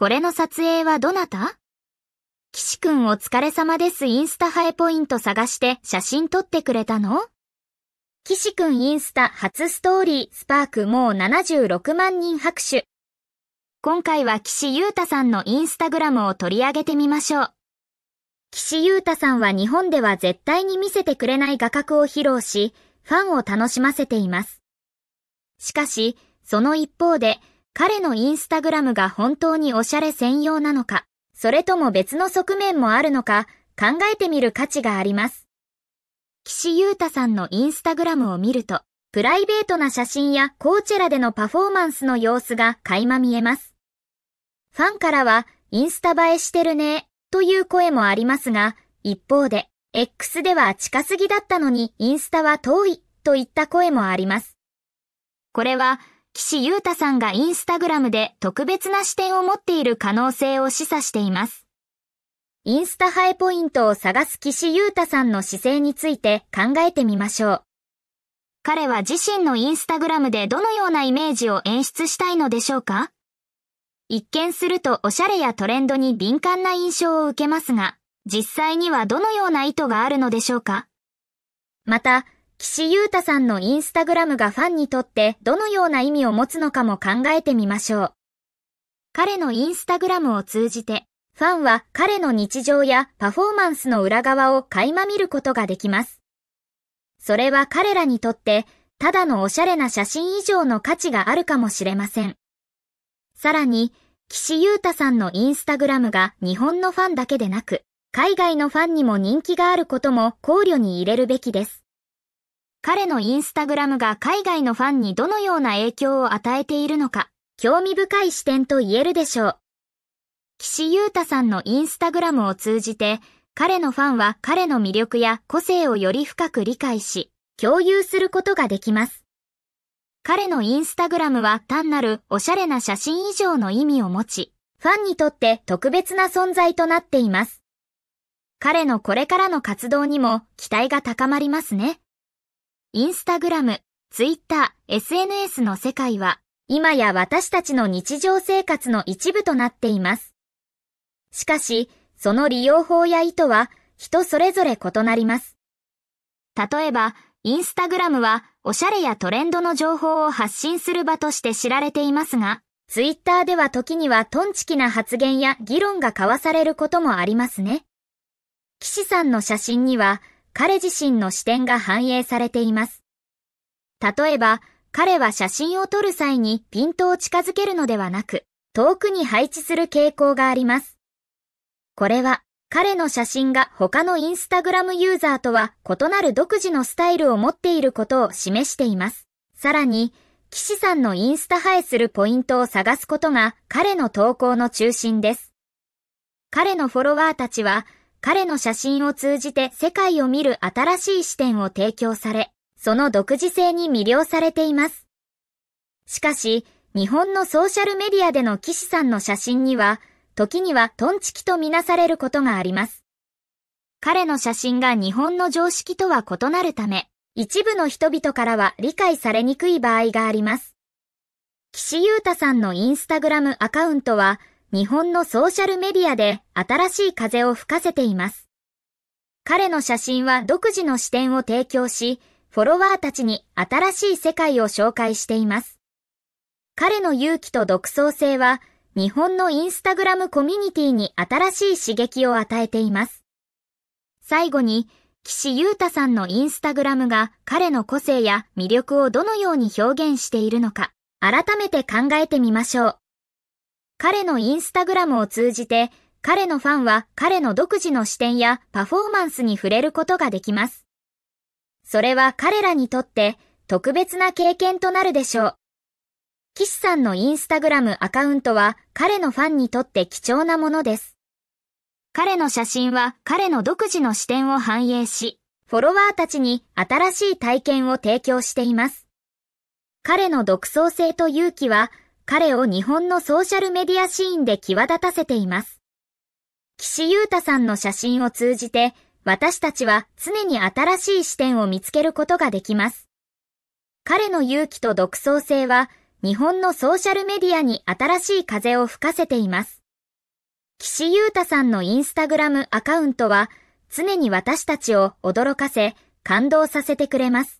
これの撮影はどなた岸くんお疲れ様ですインスタ映えポイント探して写真撮ってくれたの岸くんインスタ初ストーリースパークもう76万人拍手。今回は岸優太さんのインスタグラムを取り上げてみましょう。岸優太さんは日本では絶対に見せてくれない画角を披露し、ファンを楽しませています。しかし、その一方で、彼のインスタグラムが本当におしゃれ専用なのか、それとも別の側面もあるのか、考えてみる価値があります。岸優太さんのインスタグラムを見ると、プライベートな写真やコーチェラでのパフォーマンスの様子が垣間見えます。ファンからは、インスタ映えしてるね、という声もありますが、一方で、X では近すぎだったのにインスタは遠い、といった声もあります。これは、岸優太さんがインスタグラムで特別な視点を持っている可能性を示唆しています。インスタハイポイントを探す岸優太さんの姿勢について考えてみましょう。彼は自身のインスタグラムでどのようなイメージを演出したいのでしょうか一見するとおしゃれやトレンドに敏感な印象を受けますが、実際にはどのような意図があるのでしょうかまた、岸優太さんのインスタグラムがファンにとってどのような意味を持つのかも考えてみましょう。彼のインスタグラムを通じて、ファンは彼の日常やパフォーマンスの裏側を垣間見ることができます。それは彼らにとって、ただのおしゃれな写真以上の価値があるかもしれません。さらに、岸優太さんのインスタグラムが日本のファンだけでなく、海外のファンにも人気があることも考慮に入れるべきです。彼のインスタグラムが海外のファンにどのような影響を与えているのか、興味深い視点と言えるでしょう。岸優太さんのインスタグラムを通じて、彼のファンは彼の魅力や個性をより深く理解し、共有することができます。彼のインスタグラムは単なるおしゃれな写真以上の意味を持ち、ファンにとって特別な存在となっています。彼のこれからの活動にも期待が高まりますね。インスタグラム、ツイッター、SNS の世界は、今や私たちの日常生活の一部となっています。しかし、その利用法や意図は、人それぞれ異なります。例えば、インスタグラムは、おしゃれやトレンドの情報を発信する場として知られていますが、ツイッターでは時にはトンチキな発言や議論が交わされることもありますね。岸さんの写真には、彼自身の視点が反映されています。例えば、彼は写真を撮る際にピントを近づけるのではなく、遠くに配置する傾向があります。これは、彼の写真が他のインスタグラムユーザーとは異なる独自のスタイルを持っていることを示しています。さらに、岸さんのインスタ映えするポイントを探すことが彼の投稿の中心です。彼のフォロワーたちは彼の写真を通じて世界を見る新しい視点を提供され、その独自性に魅了されています。しかし、日本のソーシャルメディアでの岸さんの写真には、時にはトンチキとみなされることがあります。彼の写真が日本の常識とは異なるため、一部の人々からは理解されにくい場合があります。岸優太さんのインスタグラムアカウントは、日本のソーシャルメディアで新しい風を吹かせています。彼の写真は独自の視点を提供し、フォロワーたちに新しい世界を紹介しています。彼の勇気と独創性は、日本のインスタグラムコミュニティに新しい刺激を与えています。最後に、岸優太さんのインスタグラムが彼の個性や魅力をどのように表現しているのか、改めて考えてみましょう。彼のインスタグラムを通じて、彼のファンは彼の独自の視点やパフォーマンスに触れることができます。それは彼らにとって特別な経験となるでしょう。岸さんのインスタグラムアカウントは彼のファンにとって貴重なものです。彼の写真は彼の独自の視点を反映し、フォロワーたちに新しい体験を提供しています。彼の独創性と勇気は彼を日本のソーシャルメディアシーンで際立たせています。岸優太さんの写真を通じて、私たちは常に新しい視点を見つけることができます。彼の勇気と独創性は、日本のソーシャルメディアに新しい風を吹かせています。岸優太さんのインスタグラムアカウントは、常に私たちを驚かせ、感動させてくれます。